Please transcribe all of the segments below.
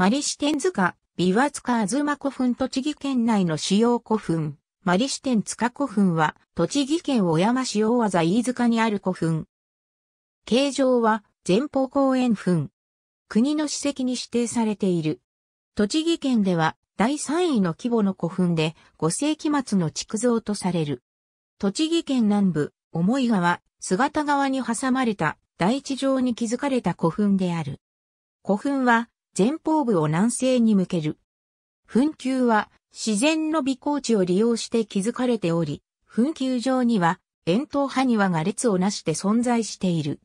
マリシテン塚、ビワツカアズマ古墳栃木県内の主要古墳。マリシテン塚古墳は、栃木県小山市大技飯塚にある古墳。形状は、前方公園墳。国の史跡に指定されている。栃木県では、第3位の規模の古墳で、5世紀末の築造とされる。栃木県南部、重井川、姿川に挟まれた、大地上に築かれた古墳である。古墳は、前方部を南西に向ける。墳丘は自然の微光地を利用して築かれており、墳丘上には円筒埴輪が列をなして存在している。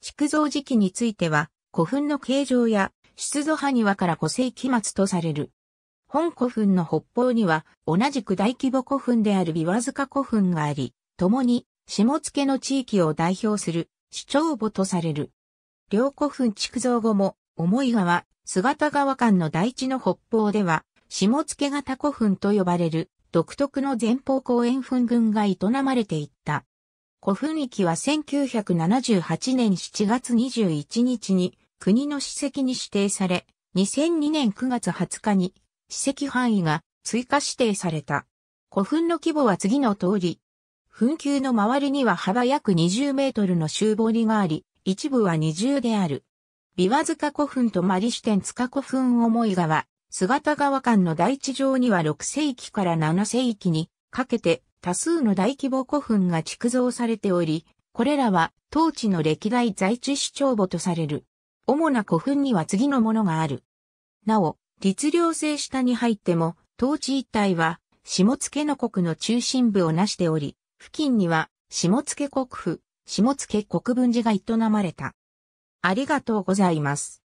築造時期については、古墳の形状や出土埴輪から古世紀末とされる。本古墳の北方には、同じく大規模古墳である琵琶塚古墳があり、共に、下付の地域を代表する、主張墓とされる。両古墳築造後も、思い川、姿川間の大地の北方では、下付型古墳と呼ばれる独特の前方後円墳群が営まれていった。古墳域は1978年7月21日に国の史跡に指定され、2002年9月20日に史跡範囲が追加指定された。古墳の規模は次の通り。墳丘の周りには幅約20メートルの周堀があり、一部は二重である。岩塚古墳とマリシテン塚古墳思い川、姿川間の大地上には6世紀から7世紀にかけて多数の大規模古墳が築造されており、これらは当地の歴代在地主帳簿とされる。主な古墳には次のものがある。なお、律令制下に入っても、当地一帯は、下野の国の中心部をなしており、付近には、下野国府、下野国分寺が営まれた。ありがとうございます。